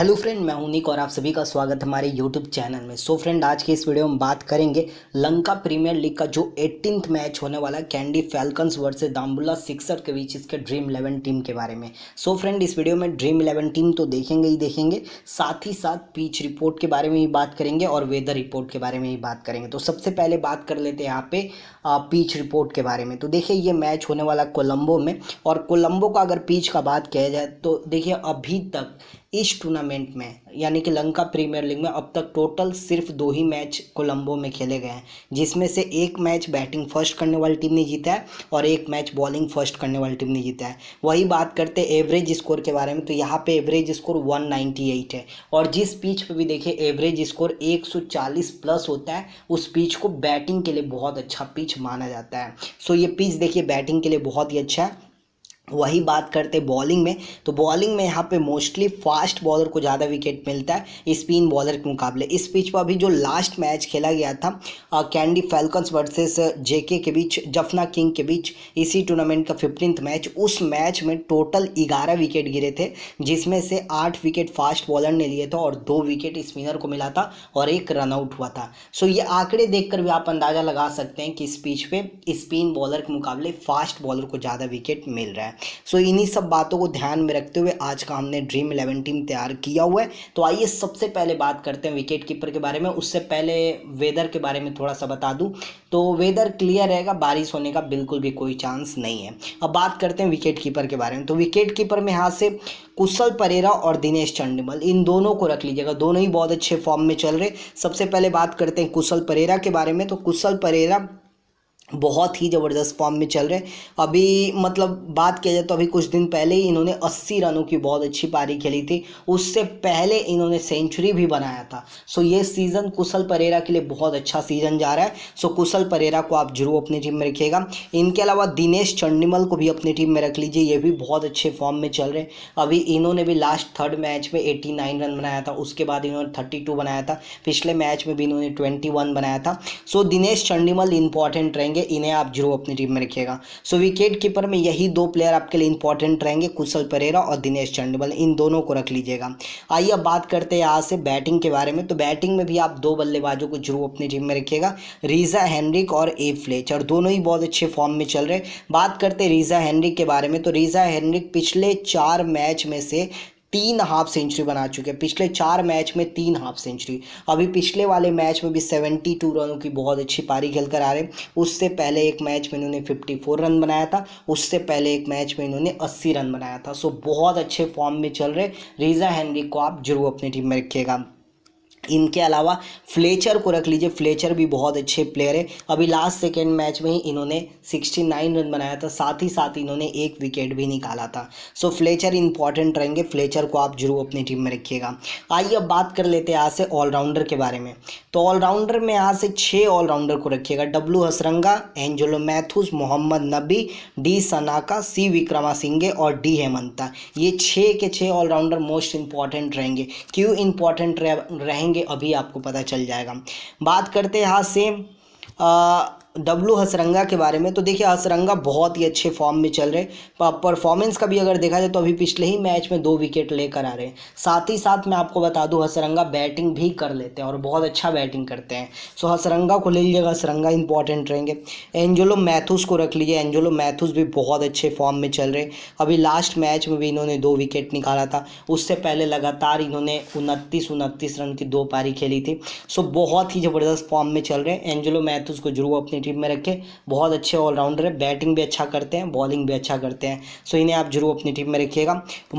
hello friend मैं उनिक और आप सभी का स्वागत हमारे यूट्यूब चैनल में सो so फ्रेंड आज के इस वीडियो में बात करेंगे लंका प्रीमियर लीग का जो एटीनथ मैच होने वाला है Kandy Falcons versus Dambulla Sixers के बीच इसके ड्रीम इलेवन टीम के बारे में सो so फ्रेंड इस वीडियो में ड्रीम इलेवन टीम तो देखेंगे ही देखेंगे साथ ही साथ पीच रिपोर्ट के बारे में ही बात करेंगे और वेदर रिपोर्ट के बारे में ही बात करेंगे तो सबसे पहले बात कर लेते हैं यहाँ पे पीच रिपोर्ट के बारे में तो देखिए ये मैच होने वाला कोलम्बो में और कोलम्बो का अगर पीच का बात किया जाए तो देखिए अभी तक इस टूर्नामेंट में यानी कि लंका प्रीमियर लीग में अब तक टोटल सिर्फ दो ही मैच कोलंबो में खेले गए हैं जिसमें से एक मैच बैटिंग फर्स्ट करने वाली टीम ने जीता है और एक मैच बॉलिंग फर्स्ट करने वाली टीम ने जीता है वही बात करते एवरेज स्कोर के बारे में तो यहाँ पे एवरेज स्कोर 198 है और जिस पिच पर भी देखिए एवरेज स्कोर एक प्लस होता है उस पिच को बैटिंग के लिए बहुत अच्छा पिच माना जाता है सो ये पिच देखिए बैटिंग के लिए बहुत ही अच्छा है वही बात करते बॉलिंग में तो बॉलिंग में यहाँ पे मोस्टली फास्ट बॉलर को ज़्यादा विकेट मिलता है स्पिन बॉलर के मुकाबले इस पिच पर अभी जो लास्ट मैच खेला गया था कैंडी फैल्कन्स वर्सेस जेके के बीच जफना किंग के बीच इसी टूर्नामेंट का फिफ्टींथ मैच उस मैच में टोटल ग्यारह विकेट गिरे थे जिसमें से आठ विकेट फास्ट बॉलर ने लिए थे और दो विकेट स्पिनर को मिला था और एक रनआउट हुआ था सो ये आंकड़े देख भी आप अंदाज़ा लगा सकते हैं कि इस पिच पर स्पिन बॉलर के मुकाबले फास्ट बॉलर को ज़्यादा विकेट मिल रहा है सो इन्हीं सब बातों को ध्यान में रखते हुए आज का हमने ड्रीम इलेवन टीम तैयार किया हुआ है तो आइए सबसे पहले बात करते हैं विकेट कीपर के बारे में उससे पहले वेदर के बारे में थोड़ा सा बता दूँ तो वेदर क्लियर रहेगा बारिश होने का बिल्कुल भी कोई चांस नहीं है अब बात करते हैं विकेट कीपर के बारे में तो विकेट कीपर में यहाँ से कुशल परेरा और दिनेश चंडमल इन दोनों को रख लीजिएगा दोनों ही बहुत अच्छे फॉर्म में चल रहे सबसे पहले बात करते हैं कुशल परेरा के बारे में तो कुशल परेरा बहुत ही ज़बरदस्त फॉर्म में चल रहे हैं अभी मतलब बात किया जाए तो अभी कुछ दिन पहले ही इन्होंने 80 रनों की बहुत अच्छी पारी खेली थी उससे पहले इन्होंने सेंचुरी भी बनाया था सो ये सीज़न कुशल परेरा के लिए बहुत अच्छा सीज़न जा रहा है सो कुशल परेरा को आप जरूर अपनी टीम में रखिएगा इनके अलावा दिनेश चंडीमल को भी अपनी टीम में रख लीजिए ये भी बहुत अच्छे फॉर्म में चल रहे हैं अभी इन्होंने भी लास्ट थर्ड मैच में एट्टी रन बनाया था उसके बाद इन्होंने थर्टी बनाया था पिछले मैच में भी इन्होंने ट्वेंटी बनाया था सो दिनेश चंडीमल इंपॉर्टेंट रहेंगे होंगे इन्हें आप जरूर अपनी टीम में रखिएगा सो विकेट कीपर में यही दो प्लेयर आपके लिए इंपॉर्टेंट रहेंगे कुशल परेरा और दिनेश चंडबल इन दोनों को रख लीजिएगा आइए अब बात करते हैं यहाँ से बैटिंग के बारे में तो बैटिंग में भी आप दो बल्लेबाजों को जरूर अपनी टीम में रखिएगा रीजा हैनरिक और ए फ्लेच और दोनों ही बहुत अच्छे फॉर्म में चल रहे बात करते हैं रीजा हैनरिक के बारे में तो रीजा हैनरिक पिछले चार मैच में से तीन हाफ सेंचुरी बना चुके हैं पिछले चार मैच में तीन हाफ सेंचुरी अभी पिछले वाले मैच में भी सेवेंटी टू रनों की बहुत अच्छी पारी खेल कर आ रहे हैं उससे पहले एक मैच में इन्होंने फिफ्टी फोर रन बनाया था उससे पहले एक मैच में इन्होंने अस्सी रन बनाया था सो बहुत अच्छे फॉर्म में चल रहे रीजा हैनरी को आप जरूर अपनी टीम में रखिएगा इनके अलावा फ्लेचर को रख लीजिए फ्लेचर भी बहुत अच्छे प्लेयर है अभी लास्ट सेकेंड मैच में ही इन्होंने 69 रन बनाया था साथ ही साथ इन्होंने एक विकेट भी निकाला था सो फ्लेचर इंपॉर्टेंट रहेंगे फ्लेचर को आप जरूर अपनी टीम में रखिएगा आइए अब बात कर लेते हैं यहाँ से ऑलराउंडर के बारे में तो ऑलराउंडर में यहाँ से छः ऑलराउंडर को रखिएगा डब्लू हसरंगा एंजलो मैथूस मोहम्मद नबी डी सनाका सी विक्रमा सिंगे और डी हेमंता ये छः के छः ऑलराउंडर मोस्ट इंपॉर्टेंट रहेंगे क्यों इंपॉर्टेंट रहेंगे जाएंगे अभी आपको पता चल जाएगा बात करते हैं यहाँ से आ, डब्लू हसरंगा के बारे में तो देखिए हसरंगा बहुत ही अच्छे फॉर्म में चल रहे परफॉर्मेंस का भी अगर देखा जाए तो अभी पिछले ही मैच में दो विकेट लेकर आ रहे हैं साथ ही साथ मैं आपको बता दूं हसरंगा बैटिंग भी कर लेते हैं और बहुत अच्छा बैटिंग करते हैं सो हसरंगा को ले लीजिएगा हसरंगा इंपॉर्टेंट रहेंगे एंजोलो मैथूस को रख लीजिए एंजोलो मैथूस भी बहुत अच्छे फॉर्म में चल रहे अभी लास्ट मैच में भी इन्होंने दो विकेट निकाला था उससे पहले लगातार इन्होंने उनतीस उनतीस रन की दो पारी खेली थी सो बहुत ही ज़बरदस्त फॉर्म में चल रहे हैं एंजोलो मैथूस को जरूर अपने अपनी टीम में रखें बहुत अच्छे ऑलराउंडर है बैटिंग भी अच्छा करते हैं बॉलिंग भी अच्छा करते हैं सो इन्हें आप जरूर अपनी टीम में रखिएगा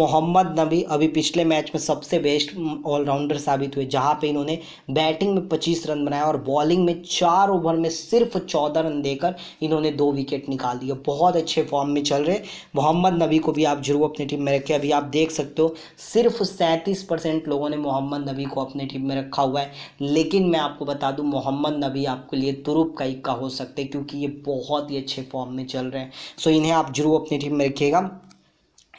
मोहम्मद नबी अभी पिछले मैच में सबसे बेस्ट ऑलराउंडर साबित हुए जहाँ पर इन्होंने बैटिंग में पच्चीस रन बनाया और बॉलिंग में चार ओवर में सिर्फ चौदह रन देकर इन्होंने दो विकेट निकाल दिए बहुत अच्छे फॉर्म में चल रहे मोहम्मद नबी को भी आप जरूर अपनी टीम में रखे अभी आप देख सकते हो सिर्फ सैंतीस परसेंट लोगों ने मोहम्मद नबी को अपनी टीम में रखा हुआ है लेकिन मैं आपको बता दूं मोहम्मद नबी आपके लिए तुरुप का इक्का हो हो सकते हैं क्योंकि ये बहुत ही अच्छे फॉर्म में चल रहे हैं सो इन्हें आप जरूर अपनी टीम में रखिएगा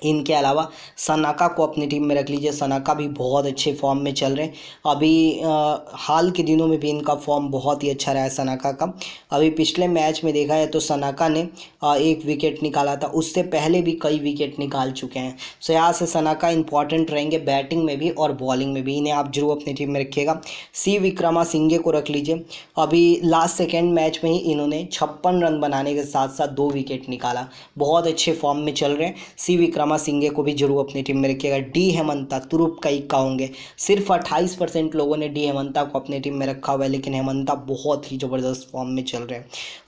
इनके अलावा सनाका को अपनी टीम में रख लीजिए सनाका भी बहुत अच्छे फॉर्म में चल रहे हैं अभी आ, हाल के दिनों में भी इनका फॉर्म बहुत ही अच्छा रहा है सनाका का अभी पिछले मैच में देखा है तो सनाका ने आ, एक विकेट निकाला था उससे पहले भी कई विकेट निकाल चुके हैं सो यहाँ से सनाका इंपॉर्टेंट रहेंगे बैटिंग में भी और बॉलिंग में भी इन्हें आप जरूर अपनी टीम में रखिएगा सी विक्रमा सिंगे को रख लीजिए अभी लास्ट सेकेंड मैच में ही इन्होंने छप्पन रन बनाने के साथ साथ दो विकेट निकाला बहुत अच्छे फॉर्म में चल रहे हैं सी विक्रमा शर्मा सिंगे को भी जरूर अपनी टीम में रखिएगा डी हेमंता तुरुप का इक्का होंगे सिर्फ अट्ठाईस परसेंट लोगों ने डी हेमंता को अपनी टीम में रखा हुआ है लेकिन हेमंता बहुत ही ज़बरदस्त फॉर्म में चल रहे हैं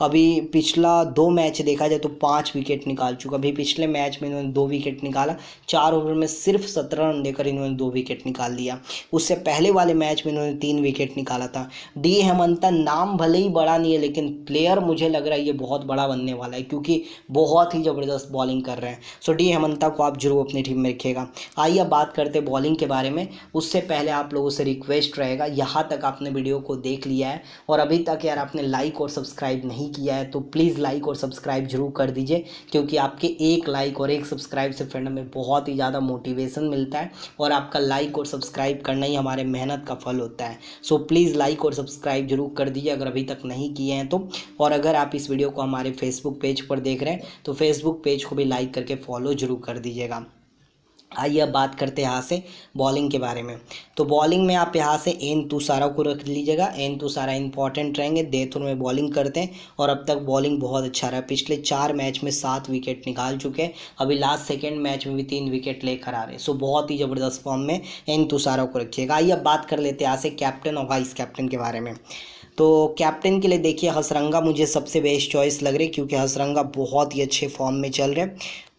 अभी पिछला दो मैच देखा जाए तो पाँच विकेट निकाल चुका अभी पिछले मैच में इन्होंने दो विकेट निकाला चार ओवर में सिर्फ सत्रह रन देकर इन्होंने दो विकेट निकाल दिया उससे पहले वाले मैच में इन्होंने तीन विकेट निकाला था डी हेमंता नाम भले ही बड़ा नहीं है लेकिन प्लेयर मुझे लग रहा है ये बहुत बड़ा बनने वाला है क्योंकि बहुत ही ज़बरदस्त बॉलिंग कर रहे हैं सो डी हेमंता पाता को आप जरूर अपनी टीम में रखिएगा आइए अब बात करते बॉलिंग के बारे में उससे पहले आप लोगों से रिक्वेस्ट रहेगा यहाँ तक आपने वीडियो को देख लिया है और अभी तक यार आपने लाइक और सब्सक्राइब नहीं किया है तो प्लीज़ लाइक और सब्सक्राइब जरूर कर दीजिए क्योंकि आपके एक लाइक और एक सब्सक्राइब से फ्रेंड हमें बहुत ही ज़्यादा मोटिवेशन मिलता है और आपका लाइक और सब्सक्राइब करना ही हमारे मेहनत का फल होता है सो प्लीज़ लाइक और सब्सक्राइब जरूर कर दीजिए अगर अभी तक नहीं किए हैं तो और अगर आप इस वीडियो को हमारे फेसबुक पेज पर देख रहे हैं तो फेसबुक पेज को भी लाइक करके फॉलो जरूर कर कर दीजिएगा आइए अब बात करते हैं यहाँ से बॉलिंग के बारे में तो बॉलिंग में आप यहाँ से एन तुसारा को रख लीजिएगा एन तुसारा इंपॉर्टेंट रहेंगे देथुर में बॉलिंग करते हैं और अब तक बॉलिंग बहुत अच्छा रहा पिछले चार मैच में सात विकेट निकाल चुके हैं अभी लास्ट सेकेंड मैच में भी तीन विकेट लेकर आ रहे हैं सो बहुत ही ज़बरदस्त फॉर्म में एन तुसारा को रखिएगा आइए अब बात कर लेते हैं यहाँ से कैप्टन और वाइस कैप्टन के बारे में तो कैप्टन के लिए देखिए हसरंगा मुझे सबसे बेस्ट चॉइस लग रही क्योंकि हसरंगा बहुत ही अच्छे फॉर्म में चल रहे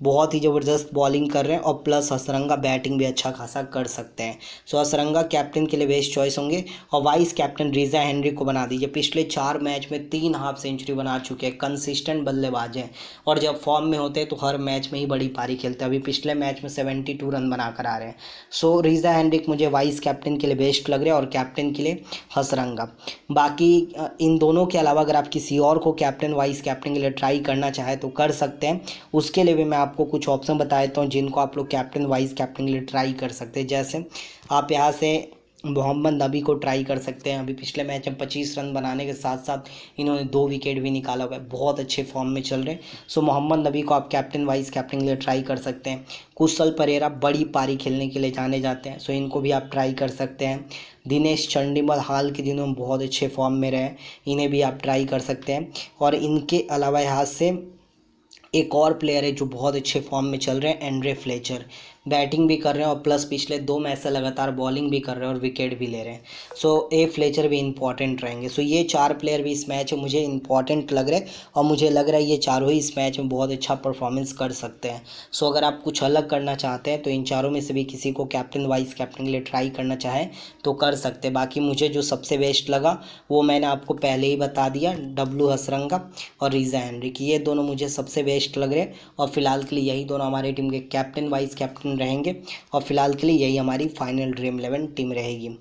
बहुत ही ज़बरदस्त बॉलिंग कर रहे हैं और प्लस हसरंगा बैटिंग भी अच्छा खासा कर सकते हैं सो हसरंगा कैप्टन के लिए बेस्ट चॉइस होंगे और वाइस कैप्टन रीजा हेनरी को बना दीजिए पिछले चार मैच में तीन हाफ सेंचुरी बना चुके हैं कंसिस्टेंट बल्लेबाज हैं और जब फॉर्म में होते हैं तो हर मैच में ही बड़ी पारी खेलते हैं अभी पिछले मैच में सेवेंटी टू रन बनाकर आ रहे हैं सो रीज़ा हैंनरिक मुझे वाइस कैप्टन के लिए बेस्ट लग रहे हैं और कैप्टन के लिए हसरंगा बाकी इन दोनों के अलावा अगर आप किसी और को कैप्टन वाइस कैप्टन के लिए ट्राई करना चाहें तो कर सकते हैं उसके लिए भी मैं आपको कुछ ऑप्शन बता देता हूँ जिनको आप लोग कैप्टन वाइस कैप्टन के लिए ट्राई कर सकते हैं जैसे आप यहाँ से मोहम्मद नबी को ट्राई कर सकते हैं अभी पिछले मैच में पच्चीस रन बनाने के साथ साथ इन्होंने दो विकेट भी निकाला हुआ है बहुत अच्छे फॉर्म में चल रहे हैं सो मोहम्मद नबी को आप कैप्टन वाइस कैप्टन के लिए ट्राई कर सकते हैं कुशल परेरा बड़ी पारी खेलने के लिए जाने जाते हैं सो इनको भी आप ट्राई कर सकते हैं दिनेश चंडीमल हाल के दिनों में बहुत अच्छे फॉर्म में रहे इन्हें भी आप ट्राई कर सकते हैं और इनके अलावा यहाँ से एक और प्लेयर है जो बहुत अच्छे फॉर्म में चल रहे हैं एंड्रे फ्लेचर बैटिंग भी कर रहे हैं और प्लस पिछले दो मैच से लगातार बॉलिंग भी कर रहे हैं और विकेट भी ले रहे हैं सो ए फ्लेचर भी इंपॉर्टेंट रहेंगे सो ये चार प्लेयर भी इस मैच में मुझे इंपॉर्टेंट लग रहे हैं और मुझे लग रहा है ये चारों ही इस मैच में बहुत अच्छा परफॉर्मेंस कर सकते हैं सो अगर आप कुछ अलग करना चाहते हैं तो इन चारों में से भी किसी को कैप्टन वाइस कैप्टन के लिए ट्राई करना चाहें तो कर सकते बाकी मुझे जो सबसे बेस्ट लगा वो मैंने आपको पहले ही बता दिया डब्लू हसरंगा और रीजा हेनरिक ये दोनों मुझे सबसे बेस्ट लग रहे हैं और फिलहाल के लिए यही दोनों हमारी टीम के कैप्टन वाइस कैप्टन रहेंगे और फिलहाल के लिए यही हमारी फाइनल ड्रीम इलेवन टीम रहेगी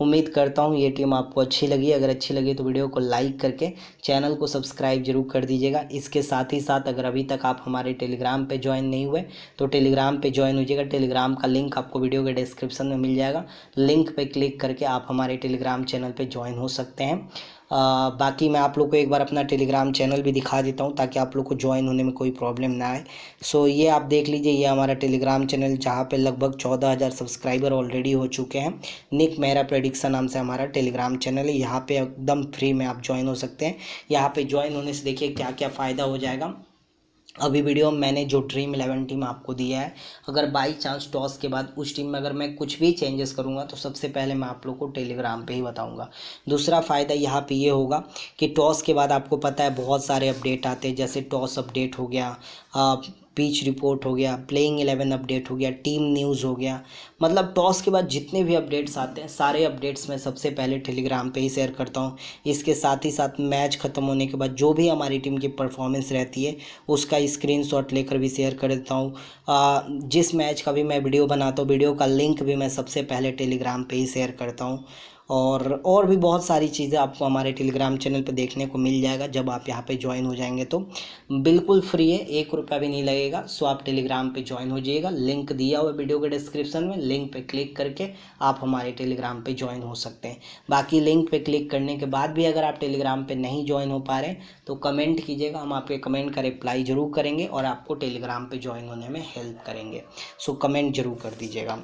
उम्मीद करता हूँ ये टीम आपको अच्छी लगी अगर अच्छी लगी तो वीडियो को लाइक करके चैनल को सब्सक्राइब जरूर कर दीजिएगा इसके साथ ही साथ अगर अभी तक आप हमारे टेलीग्राम पे ज्वाइन नहीं हुए तो टेलीग्राम पे ज्वाइन हो जाएगा टेलीग्राम का लिंक आपको वीडियो के डिस्क्रिप्शन में मिल जाएगा लिंक पर क्लिक करके आप हमारे टेलीग्राम चैनल पर ज्वाइन हो सकते हैं बाकी मैं आप लोग को एक बार अपना टेलीग्राम चैनल भी दिखा देता हूँ ताकि आप लोग को ज्वाइन होने में कोई प्रॉब्लम ना आए सो ये आप देख लीजिए ये हमारा टेलीग्राम चैनल जहाँ पे लगभग चौदह हज़ार सब्सक्राइबर ऑलरेडी हो चुके हैं निक मेहरा प्रेडिक्शन नाम से हमारा टेलीग्राम चैनल है यहाँ पर एकदम फ्री में आप ज्वाइन हो सकते हैं यहाँ पर ज्वाइन होने से देखिए क्या क्या फ़ायदा हो जाएगा अभी वीडियो में मैंने जो ड्रीम इलेवन टीम आपको दिया है अगर बाई चांस टॉस के बाद उस टीम में अगर मैं कुछ भी चेंजेस करूँगा तो सबसे पहले मैं आप लोग को टेलीग्राम पे ही बताऊँगा दूसरा फ़ायदा यहाँ पे ये होगा कि टॉस के बाद आपको पता है बहुत सारे अपडेट आते हैं जैसे टॉस अपडेट हो गया पिच रिपोर्ट हो गया प्लेइंग एलेवन अपडेट हो गया टीम न्यूज़ हो गया मतलब टॉस के बाद जितने भी अपडेट्स आते हैं सारे अपडेट्स मैं सबसे पहले टेलीग्राम पे ही शेयर करता हूँ इसके साथ ही साथ मैच ख़त्म होने के बाद जो भी हमारी टीम की परफॉर्मेंस रहती है उसका स्क्रीन लेकर भी शेयर कर देता हूँ जिस मैच का भी मैं वीडियो बनाता हूँ वीडियो का लिंक भी मैं सबसे पहले टेलीग्राम पर ही शेयर करता हूँ और और भी बहुत सारी चीज़ें आपको हमारे टेलीग्राम चैनल पर देखने को मिल जाएगा जब आप यहाँ पे ज्वाइन हो जाएंगे तो बिल्कुल फ्री है एक रुपया भी नहीं लगेगा सो आप टेलीग्राम पे ज्वाइन हो जाइएगा लिंक दिया हुआ वीडियो के डिस्क्रिप्शन में लिंक पे क्लिक करके आप हमारे टेलीग्राम पे ज्वाइन हो सकते हैं बाकी लिंक पर क्लिक करने के बाद भी अगर आप टेलीग्राम पर नहीं ज्वाइन हो पा रहे तो कमेंट कीजिएगा हम आपके कमेंट का रिप्लाई ज़रूर करेंगे और आपको टेलीग्राम पर ज्वाइन होने में हेल्प करेंगे सो कमेंट ज़रूर कर दीजिएगा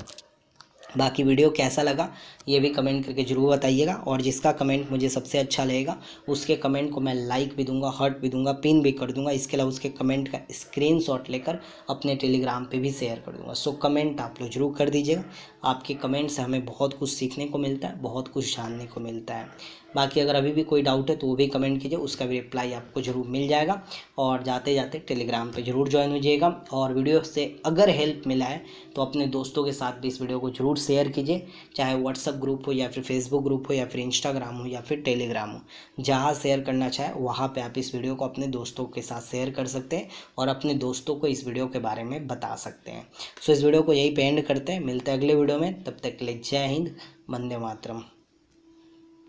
बाकी वीडियो कैसा लगा ये भी कमेंट करके ज़रूर बताइएगा और जिसका कमेंट मुझे सबसे अच्छा लगेगा उसके कमेंट को मैं लाइक भी दूंगा हर्ट भी दूंगा पिन भी कर दूंगा इसके अलावा उसके कमेंट का स्क्रीनशॉट लेकर अपने टेलीग्राम पे भी शेयर कर दूंगा सो कमेंट आप लोग जरूर कर दीजिएगा आपके कमेंट से हमें बहुत कुछ सीखने को मिलता है बहुत कुछ जानने को मिलता है बाकी अगर अभी भी कोई डाउट है तो वो भी कमेंट कीजिए उसका भी रिप्लाई आपको ज़रूर मिल जाएगा और जाते जाते टेलीग्राम पर जरूर ज्वाइन हो जाइएगा और वीडियो से अगर हेल्प मिला है तो अपने दोस्तों के साथ भी इस वीडियो को जरूर शेयर कीजिए चाहे व्हाट्सअप ग्रुप हो या फिर फेसबुक ग्रुप हो या फिर इंस्टाग्राम हो या फिर टेलीग्राम हो जहाँ शेयर करना चाहे वहाँ पे आप इस वीडियो को अपने दोस्तों के साथ शेयर कर सकते हैं और अपने दोस्तों को इस वीडियो के बारे में बता सकते हैं सो इस वीडियो को यही पे एंड करते हैं मिलते हैं अगले वीडियो में तब तक के लिए जय हिंद वंदे मातरम